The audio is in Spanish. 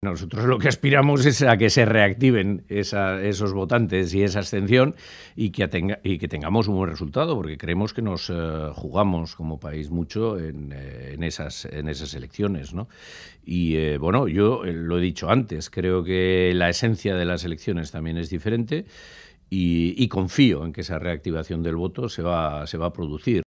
Nosotros lo que aspiramos es a que se reactiven esos votantes y esa abstención y que, tengamos un buen resultado, porque creemos que nos eh, jugamos como país mucho en, eh, esas, elecciones. Y eh, bueno, yo lo he dicho antes, creo que la esencia de las elecciones también es diferente y, y confío en que esa reactivación del voto se va, se va a producir.